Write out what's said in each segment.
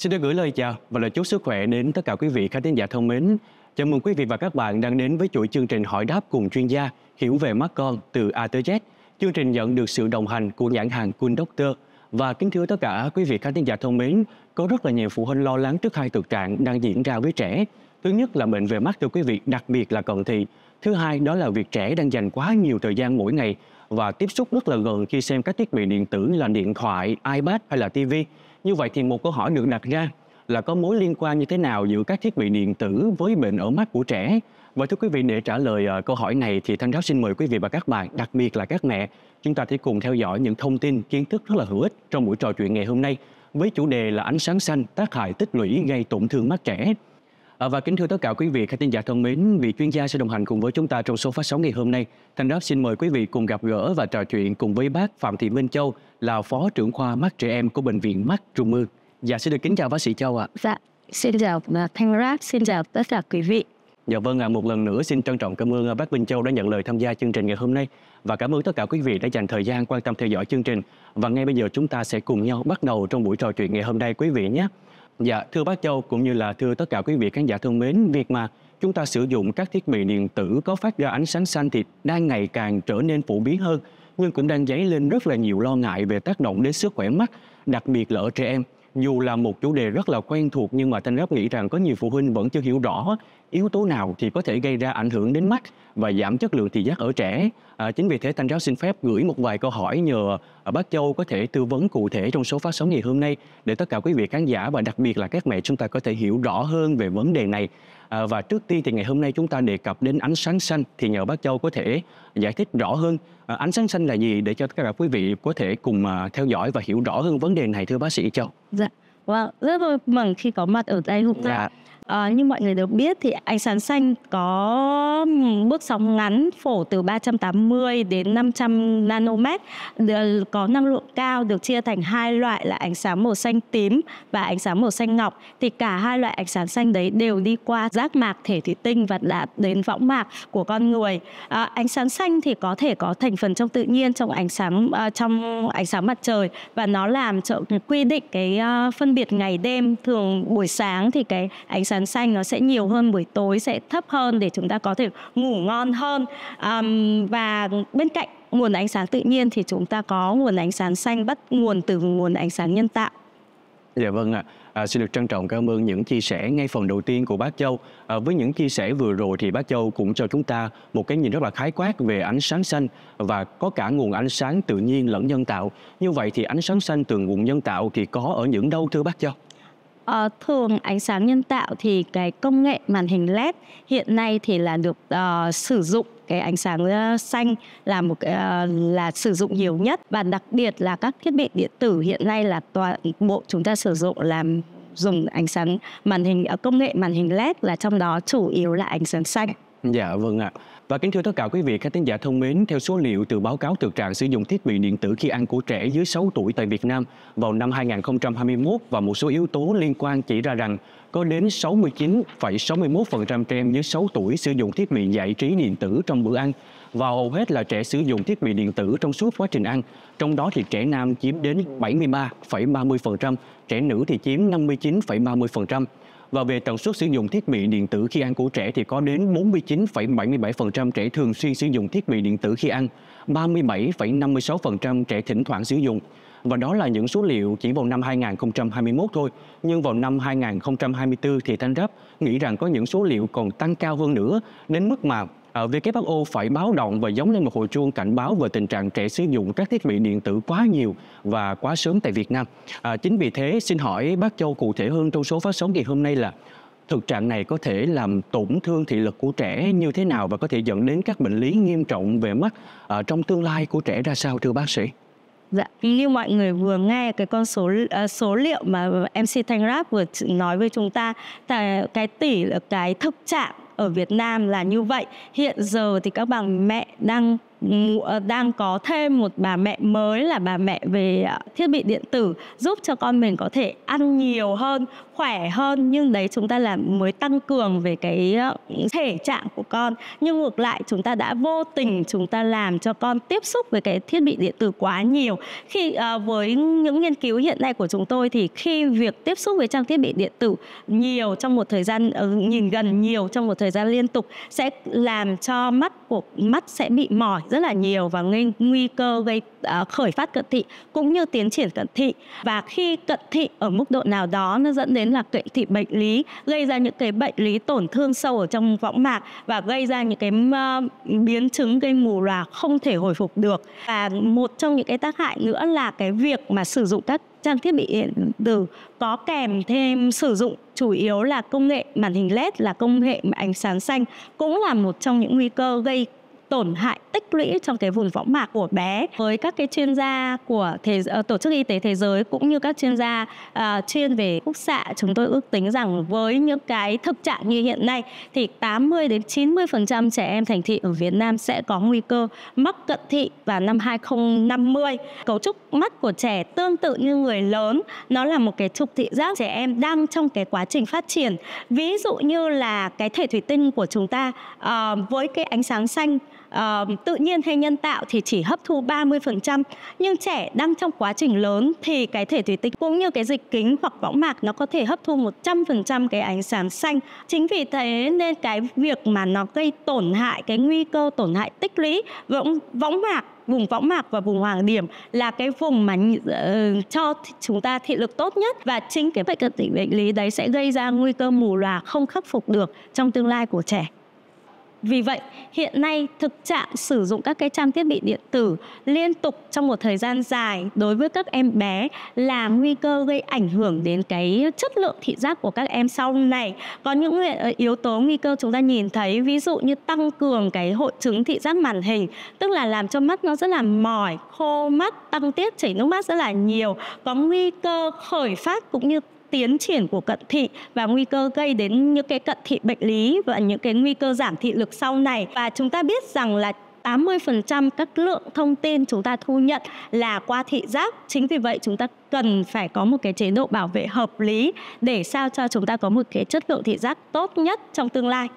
Xin được gửi lời chào và lời chúc sức khỏe đến tất cả quý vị khán thính giả thân mến. Chào mừng quý vị và các bạn đang đến với chuỗi chương trình hỏi đáp cùng chuyên gia hiểu về mắt con từ A tới Z. Chương trình nhận được sự đồng hành của nhãn hàng Kun Doctor. Và kính thưa tất cả quý vị khán thính giả thân mến, có rất là nhiều phụ huynh lo lắng trước hai thực trạng đang diễn ra với trẻ. Thứ nhất là bệnh về mắt thưa quý vị, đặc biệt là cận thị. Thứ hai đó là việc trẻ đang dành quá nhiều thời gian mỗi ngày và tiếp xúc rất là gần khi xem các thiết bị điện tử là điện thoại, iPad hay là TV. Như vậy thì một câu hỏi được đặt ra là có mối liên quan như thế nào giữa các thiết bị điện tử với bệnh ở mắt của trẻ? Và thưa quý vị, để trả lời ờ, câu hỏi này thì Thanh Ráo xin mời quý vị và các bạn, đặc biệt là các mẹ, chúng ta sẽ cùng theo dõi những thông tin, kiến thức rất là hữu ích trong buổi trò chuyện ngày hôm nay với chủ đề là ánh sáng xanh tác hại tích lũy gây tổn thương mắt trẻ. Ờ, và kính thưa tất cả quý vị khán thính giả thân mến, vị chuyên gia sẽ đồng hành cùng với chúng ta trong số phát sóng ngày hôm nay. Thành Đáp xin mời quý vị cùng gặp gỡ và trò chuyện cùng với bác Phạm Thị Minh Châu là Phó trưởng khoa mắt trẻ em của Bệnh viện Mắt Trung ương. Dạ, xin được kính chào bác sĩ Châu ạ. À. Dạ, xin chào à, Thanh Rác, xin chào tất cả quý vị. Dạ vâng ạ, à, một lần nữa xin trân trọng cảm ơn à, bác Minh Châu đã nhận lời tham gia chương trình ngày hôm nay và cảm ơn tất cả quý vị đã dành thời gian quan tâm theo dõi chương trình. Và ngay bây giờ chúng ta sẽ cùng nhau bắt đầu trong buổi trò chuyện ngày hôm nay quý vị nhé. Dạ, thưa bác Châu cũng như là thưa tất cả quý vị khán giả thân mến, việc mà chúng ta sử dụng các thiết bị điện tử có phát ra ánh sáng xanh thì đang ngày càng trở nên phổ biến hơn, nhưng cũng đang dấy lên rất là nhiều lo ngại về tác động đến sức khỏe mắt, đặc biệt là ở trẻ em. Dù là một chủ đề rất là quen thuộc nhưng mà Thanh Ráp nghĩ rằng có nhiều phụ huynh vẫn chưa hiểu rõ yếu tố nào thì có thể gây ra ảnh hưởng đến mắt và giảm chất lượng thị giác ở trẻ. À, chính vì thế Thanh giáo xin phép gửi một vài câu hỏi nhờ à, bác Châu có thể tư vấn cụ thể trong số phát sóng ngày hôm nay để tất cả quý vị khán giả và đặc biệt là các mẹ chúng ta có thể hiểu rõ hơn về vấn đề này. À, và trước tiên thì ngày hôm nay chúng ta đề cập đến ánh sáng xanh thì nhờ bác Châu có thể giải thích rõ hơn à, ánh sáng xanh là gì để cho tất cả quý vị có thể cùng à, theo dõi và hiểu rõ hơn vấn đề này thưa bác sĩ Châu. Dạ. Wow, vâng, rất vui mừng khi có mặt ở đây hôm nay. Dạ. Ờ, như mọi người đều biết thì ánh sáng xanh có bước sóng ngắn phổ từ 380 đến 500 nanomet có năng lượng cao được chia thành hai loại là ánh sáng màu xanh tím và ánh sáng màu xanh ngọc thì cả hai loại ánh sáng xanh đấy đều đi qua giác mạc thể thủy tinh và đã đến võng mạc của con người à, ánh sáng xanh thì có thể có thành phần trong tự nhiên trong ánh sáng à, trong ánh sáng mặt trời và nó làm cho quy định cái à, phân biệt ngày đêm thường buổi sáng thì cái ánh sáng xanh nó sẽ nhiều hơn buổi tối sẽ thấp hơn để chúng ta có thể ngủ ngon hơn um, và bên cạnh nguồn ánh sáng tự nhiên thì chúng ta có nguồn ánh sáng xanh bắt nguồn từ nguồn ánh sáng nhân tạo Dạ vâng ạ. À. xin được trân trọng cảm ơn những chia sẻ ngay phần đầu tiên của bác Châu. À, với những chia sẻ vừa rồi thì bác Châu cũng cho chúng ta một cái nhìn rất là khái quát về ánh sáng xanh và có cả nguồn ánh sáng tự nhiên lẫn nhân tạo. Như vậy thì ánh sáng xanh từ nguồn nhân tạo thì có ở những đâu thưa bác Châu? À, thường ánh sáng nhân tạo thì cái công nghệ màn hình LED hiện nay thì là được uh, sử dụng cái ánh sáng ờ, xanh là một uh, là sử dụng nhiều nhất và đặc biệt là các thiết bị điện tử hiện nay là toàn bộ chúng ta sử dụng làm dùng ánh sáng màn hình công nghệ màn hình LED là trong đó chủ yếu là ánh sáng xanh. Dạ vâng ạ. Và kính thưa tất cả quý vị khán thính giả thông mến, theo số liệu từ báo cáo thực trạng sử dụng thiết bị điện tử khi ăn của trẻ dưới 6 tuổi tại Việt Nam vào năm 2021 và một số yếu tố liên quan chỉ ra rằng có đến 69,61% trẻ em dưới 6 tuổi sử dụng thiết bị giải trí điện tử trong bữa ăn và hầu hết là trẻ sử dụng thiết bị điện tử trong suốt quá trình ăn. Trong đó thì trẻ nam chiếm đến 73,30%, trẻ nữ thì chiếm 59,30%. Và về tần suất sử dụng thiết bị điện tử khi ăn của trẻ thì có đến 49,77% trẻ thường xuyên sử dụng thiết bị điện tử khi ăn, 37,56% trẻ thỉnh thoảng sử dụng. Và đó là những số liệu chỉ vào năm 2021 thôi. Nhưng vào năm 2024 thì Thanh Ráp nghĩ rằng có những số liệu còn tăng cao hơn nữa đến mức mà ở ờ, WHO phải báo động và giống lên một hồi chuông cảnh báo về tình trạng trẻ sử dụng các thiết bị điện tử quá nhiều và quá sớm tại Việt Nam. À, chính vì thế, xin hỏi bác Châu cụ thể hơn trong số phát sóng ngày hôm nay là thực trạng này có thể làm tổn thương thị lực của trẻ như thế nào và có thể dẫn đến các bệnh lý nghiêm trọng về mắt à, trong tương lai của trẻ ra sao thưa bác sĩ? Dạ, như mọi người vừa nghe cái con số uh, số liệu mà MC Thanh Rap vừa nói với chúng ta, cái tỷ là cái thực trạng ở Việt Nam là như vậy. Hiện giờ thì các bà mẹ đang Ờ, đang có thêm một bà mẹ mới là bà mẹ về ờ, thiết bị điện tử giúp cho con mình có thể ăn nhiều hơn khỏe hơn nhưng đấy chúng ta làm mới tăng cường về cái ờ, thể trạng của con nhưng ngược lại chúng ta đã vô tình chúng ta làm cho con tiếp xúc với cái thiết bị điện tử quá nhiều khi với những nghiên cứu hiện nay của chúng tôi thì khi việc tiếp xúc với trang thiết bị điện tử nhiều trong một thời gian nhìn gần nhiều trong một thời gian liên tục sẽ làm cho mắt của mắt sẽ bị mỏi rất là nhiều và nguy, nguy cơ gây uh, khởi phát cận thị cũng như tiến triển cận thị và khi cận thị ở mức độ nào đó nó dẫn đến là cận thị bệnh lý gây ra những cái bệnh lý tổn thương sâu ở trong võng mạc và gây ra những cái uh, biến chứng gây mù là không thể hồi phục được và một trong những cái tác hại nữa là cái việc mà sử dụng các trang thiết bị điện tử có kèm thêm sử dụng chủ yếu là công nghệ màn hình LED là công nghệ ánh sáng xanh cũng là một trong những nguy cơ gây tổn hại tích lũy trong cái vùng võng mạc của bé với các cái chuyên gia của thế, ờ, tổ chức y tế thế giới cũng như các chuyên gia uh, chuyên về khúc xạ chúng tôi ước tính rằng với những cái thực trạng như hiện nay thì 80 đến 90% trẻ em thành thị ở Việt Nam sẽ có nguy cơ mắc cận thị vào năm 2050 cấu trúc mắt của trẻ tương tự như người lớn nó là một cái trục thị giác trẻ em đang trong cái quá trình phát triển ví dụ như là cái thể thủy tinh của chúng ta uh, với cái ánh sáng xanh tự nhiên hay nhân tạo thì chỉ hấp thu 30% nhưng trẻ đang trong quá trình lớn thì cái thể thủy tinh cũng như cái dịch kính hoặc võng mạc nó có thể hấp thu 100% cái ánh sáng xanh. Chính vì thế nên cái việc mà nó gây tổn hại cái nguy cơ tổn hại tích lũy võng võng mạc vùng võng mạc và vùng hoàng điểm là cái vùng mà uh, cho chúng ta thị lực tốt nhất và chính cái bệnh cận tỉnh bệnh lý đấy sẽ gây ra nguy cơ mù lòa không khắc phục được trong tương lai của trẻ. Vì vậy, hiện nay thực trạng sử dụng các cái trang thiết bị điện tử liên tục trong một thời gian dài đối với các em bé là nguy cơ gây ảnh hưởng đến cái chất lượng thị giác của các em sau này. Có những ờ, yếu tố nguy cơ chúng ta nhìn thấy ví dụ như tăng cường cái hội chứng thị giác màn hình, tức là làm cho mắt nó rất là mỏi, khô mắt, tăng tiết chảy nước mắt rất là nhiều, có nguy cơ khởi phát cũng như tiến triển của cận thị và nguy cơ gây đến những cái cận thị bệnh lý và những cái nguy cơ giảm thị lực sau này và chúng ta biết rằng là 80% các lượng thông tin chúng ta thu nhận là qua thị giác. Chính vì vậy chúng ta cần phải có một cái chế độ bảo vệ hợp lý để sao cho chúng ta có một cái chất lượng thị giác tốt nhất trong tương lai.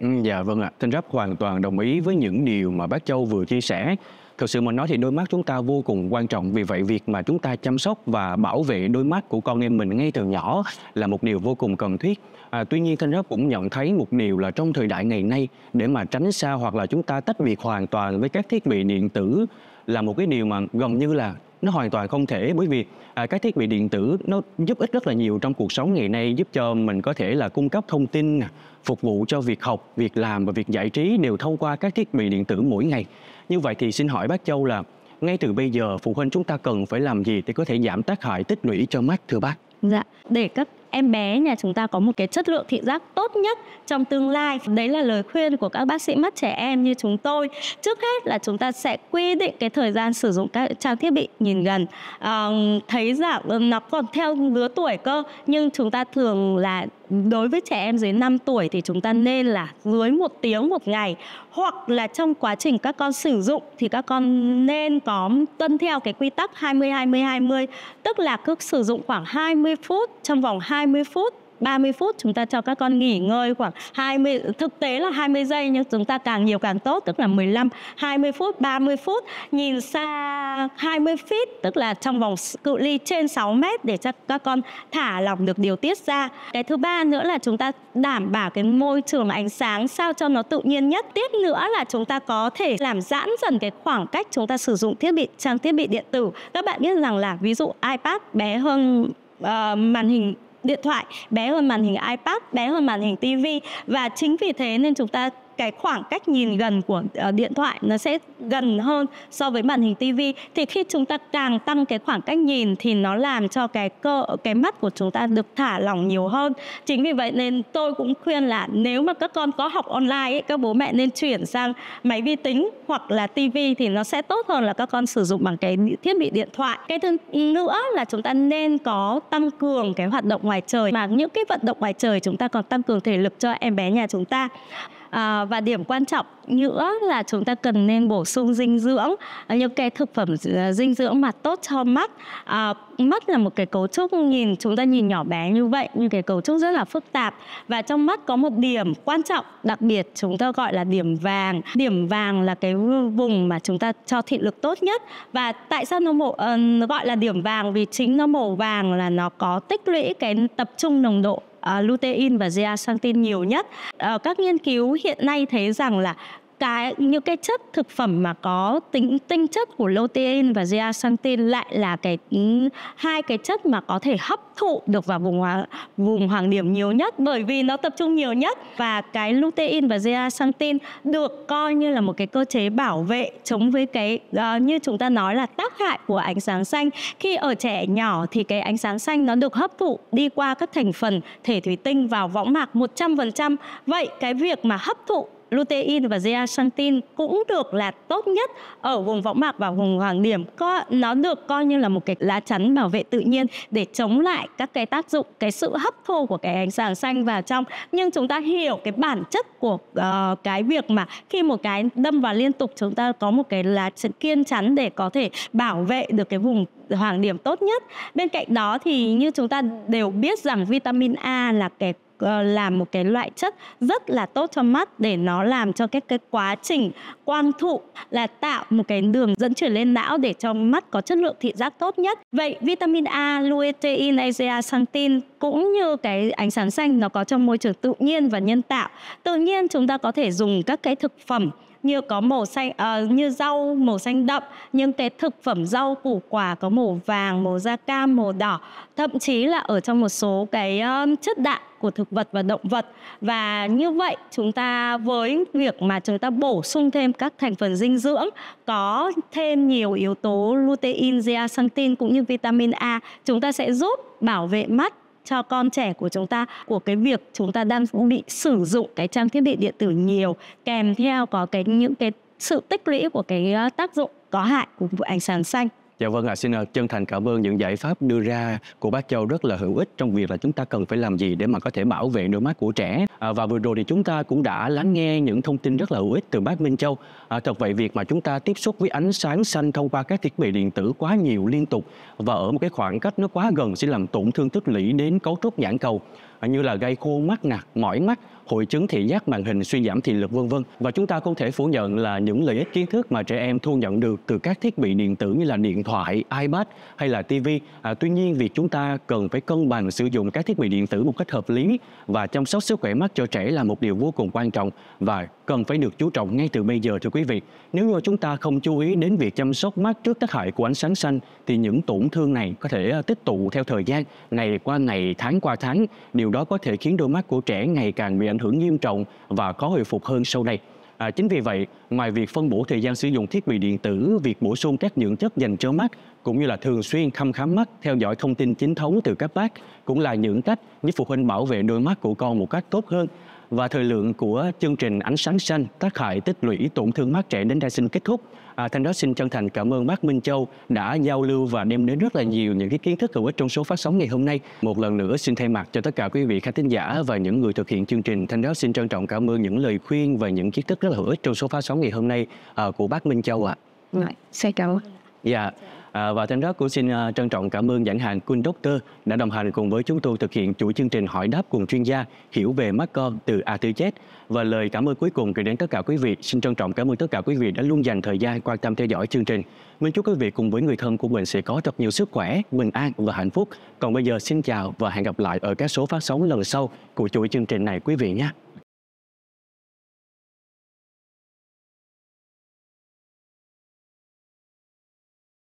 Ừ, dạ vâng ạ, Thanh Rắp hoàn toàn đồng ý với những điều mà bác Châu vừa chia sẻ. Thực sự mà nói thì đôi mắt chúng ta vô cùng quan trọng. Vì vậy việc mà chúng ta chăm sóc và bảo vệ đôi mắt của con em mình ngay từ nhỏ là một điều vô cùng cần thiết. À, tuy nhiên Thanh Rớp cũng nhận thấy một điều là trong thời đại ngày nay để mà tránh xa hoặc là chúng ta tách biệt hoàn toàn với các thiết bị điện tử là một cái điều mà gần như là nó hoàn toàn không thể bởi vì à, các thiết bị điện tử nó giúp ích rất là nhiều trong cuộc sống ngày nay giúp cho mình có thể là cung cấp thông tin à, phục vụ cho việc học việc làm và việc giải trí đều thông qua các thiết bị điện tử mỗi ngày như vậy thì xin hỏi bác châu là ngay từ bây giờ phụ huynh chúng ta cần phải làm gì để có thể giảm tác hại tích lũy cho mắt thưa bác Dạ, để các em bé nhà chúng ta có một cái chất lượng thị giác tốt nhất trong tương lai. Đấy là lời khuyên của các bác sĩ mắt trẻ em như chúng tôi. Trước hết là chúng ta sẽ quy định cái thời gian sử dụng các trang thiết bị nhìn gần. À, thấy rằng nó còn theo lứa tuổi cơ nhưng chúng ta thường là đối với trẻ em dưới 5 tuổi thì chúng ta nên là dưới một tiếng một ngày hoặc là trong quá trình các con sử dụng thì các con nên có tuân theo cái quy tắc 20 20 20 tức là cứ sử dụng khoảng 20 phút trong vòng 20 phút 30 phút chúng ta cho các con nghỉ ngơi khoảng 20 thực tế là 20 giây nhưng chúng ta càng nhiều càng tốt tức là 15 20 phút 30 phút nhìn xa 20 feet tức là trong vòng cự ly trên 6 mét để cho các con thả lỏng được điều tiết ra cái thứ ba nữa là chúng ta đảm bảo cái môi trường ánh sáng sao cho nó tự nhiên nhất tiếp nữa là chúng ta có thể làm giãn dần cái khoảng cách chúng ta sử dụng thiết bị trang thiết bị điện tử các bạn biết rằng là ví dụ iPad bé hơn uh, màn hình điện thoại bé hơn màn hình ipad bé hơn màn hình tv và chính vì thế nên chúng ta cái khoảng cách nhìn gần của ờ, điện thoại nó sẽ gần hơn so với màn hình tivi thì khi chúng ta càng tăng cái khoảng cách nhìn thì nó làm cho cái cơ cái mắt của chúng ta được thả lỏng nhiều hơn chính vì vậy nên tôi cũng khuyên là nếu mà các con có học online ấy, các bố mẹ nên chuyển sang máy vi tính hoặc là tivi thì nó sẽ tốt hơn là các con sử dụng bằng cái thiết bị điện thoại cái thứ nữa là chúng ta nên có tăng cường cái hoạt động ngoài trời mà những cái vận động ngoài trời chúng ta còn tăng cường thể lực cho em bé nhà chúng ta à, và điểm quan trọng nữa là chúng ta cần nên bổ sung dinh dưỡng ờ, những cái thực phẩm ờ, dinh dưỡng mà tốt cho mắt à, mắt là một cái cấu trúc nhìn chúng ta nhìn nhỏ bé như vậy nhưng cái cấu trúc rất là phức tạp và trong mắt có một điểm quan trọng đặc biệt chúng ta gọi là điểm vàng điểm vàng là cái vùng mà chúng ta cho thị lực tốt nhất và tại sao nó, mổ, uh, nó gọi là điểm vàng vì chính nó màu vàng là nó có tích lũy cái tập trung nồng độ uh, lutein và zeaxanthin nhiều nhất. Uh, các nghiên cứu hiện nay thấy rằng là cái những cái chất thực phẩm mà có tính tinh chất của lutein và zeaxanthin lại là cái hai cái chất mà có thể hấp thụ được vào vùng hoàng, vùng hoàng điểm nhiều nhất bởi vì nó tập trung nhiều nhất và cái lutein và zeaxanthin được coi như là một cái cơ chế bảo vệ chống với cái uh, như chúng ta nói là tác hại của ánh sáng xanh khi ở trẻ nhỏ thì cái ánh sáng xanh nó được hấp thụ đi qua các thành phần thể thủy tinh vào võng mạc 100% vậy cái việc mà hấp thụ lutein và zeaxanthin cũng được là tốt nhất ở vùng võng mạc và vùng hoàng điểm có nó được coi như là một cái lá chắn bảo vệ tự nhiên để chống lại các cái tác dụng cái sự hấp thu của cái ánh sáng xanh vào trong nhưng chúng ta hiểu cái bản chất của uh, cái việc mà khi một cái đâm vào liên tục chúng ta có một cái lá chắn kiên chắn để có thể bảo vệ được cái vùng hoàng điểm tốt nhất bên cạnh đó thì như chúng ta đều biết rằng vitamin A là cái Ờ, làm một cái loại chất rất là tốt cho mắt để nó làm cho các cái quá trình quang thụ là tạo một cái đường dẫn chuyển lên não để cho mắt có chất lượng thị giác tốt nhất. Vậy vitamin A, lutein, azeaxanthin cũng như cái ánh sáng xanh nó có trong môi trường tự nhiên và nhân tạo. Tự nhiên chúng ta có thể dùng các cái thực phẩm như có màu xanh uh, như rau màu xanh đậm những cái thực phẩm rau củ quả có màu vàng màu da cam màu đỏ thậm chí là ở trong một số cái uh, chất đạm của thực vật và động vật và như vậy chúng ta với việc mà chúng ta bổ sung thêm các thành phần dinh dưỡng có thêm nhiều yếu tố lutein zeaxanthin cũng như vitamin A chúng ta sẽ giúp bảo vệ mắt cho con trẻ của chúng ta của cái việc chúng ta đang bị sử dụng cái trang thiết bị điện tử nhiều kèm theo có cái những cái sự tích lũy của cái ờ, tác dụng có hại của ánh sáng xanh Dạ vâng ạ, à, xin ờ, chân thành cảm ơn những giải pháp đưa ra của bác Châu rất là hữu ích trong việc là chúng ta cần phải làm gì để mà có thể bảo vệ đôi mắt của trẻ. À, và vừa rồi thì chúng ta cũng đã lắng nghe những thông tin rất là hữu ích từ bác Minh Châu. À, thật vậy việc mà chúng ta tiếp xúc với ánh sáng xanh thông qua các thiết bị điện tử quá nhiều liên tục và ở một cái khoảng cách nó quá gần sẽ làm tổn thương tích lũy đến cấu trúc nhãn cầu như là gây khô mắt ngạt, mỏi mắt, hội chứng thị giác màn hình, suy giảm thị lực vân vân. Và chúng ta không thể phủ nhận là những lợi ích kiến thức mà trẻ em thu nhận được từ các thiết bị điện tử như là điện thoại, iPad hay là TV. À, tuy nhiên, việc chúng ta cần phải cân bằng sử dụng các thiết bị điện tử một cách hợp lý và chăm sóc sức khỏe mắt cho trẻ là một điều vô cùng quan trọng và cần phải được chú trọng ngay từ bây giờ thưa quý vị. Nếu như chúng ta không chú ý đến việc chăm sóc mắt trước tác hại của ánh sáng xanh thì những tổn thương này có thể ờ, tích tụ theo thời gian, ngày qua ngày, tháng qua tháng. Điều đó có thể khiến đôi mắt của trẻ ngày càng bị ảnh hưởng nghiêm trọng và khó hồi phục hơn sau này. À, chính vì vậy, ngoài việc phân bổ thời gian sử dụng thiết bị điện tử, việc bổ sung các dưỡng chất dành cho mắt cũng như là thường xuyên thăm khám mắt, theo dõi thông tin chính thống từ các bác cũng là những cách giúp phụ huynh bảo vệ đôi mắt của con một cách tốt hơn và thời lượng của chương trình ánh sáng xanh tác hại tích lũy tổn thương mắt trẻ đến đây xin kết thúc. À, Thanh đó xin chân thành cảm ơn bác Minh Châu đã giao lưu và đem đến rất là nhiều những cái kiến thức hữu ích trong số phát sóng ngày hôm nay. Một lần nữa xin thay mặt cho tất cả quý vị khán thính giả và những người thực hiện chương trình, Thanh đó xin trân trọng cảm ơn những lời khuyên và những kiến thức rất là hữu ích trong số phát sóng ngày hôm nay à, của bác Minh Châu ạ. À. xin chào. ơn. Dạ. À, và Thanh Rất cũng xin uh, trân trọng cảm ơn nhãn hàng Queen Doctor đã đồng hành cùng với chúng tôi thực hiện chuỗi chương trình hỏi đáp cùng chuyên gia hiểu về mắt con từ A tới Z. Và lời cảm ơn cuối cùng gửi đến tất cả quý vị. Xin trân trọng cảm ơn tất cả quý vị đã luôn dành thời gian quan tâm theo dõi chương trình. Mình chúc quý vị cùng với người thân của mình sẽ có thật nhiều sức khỏe, bình an và hạnh phúc. Còn bây giờ xin chào và hẹn gặp lại ở các số phát sóng lần sau của chuỗi chương trình này quý vị nhé.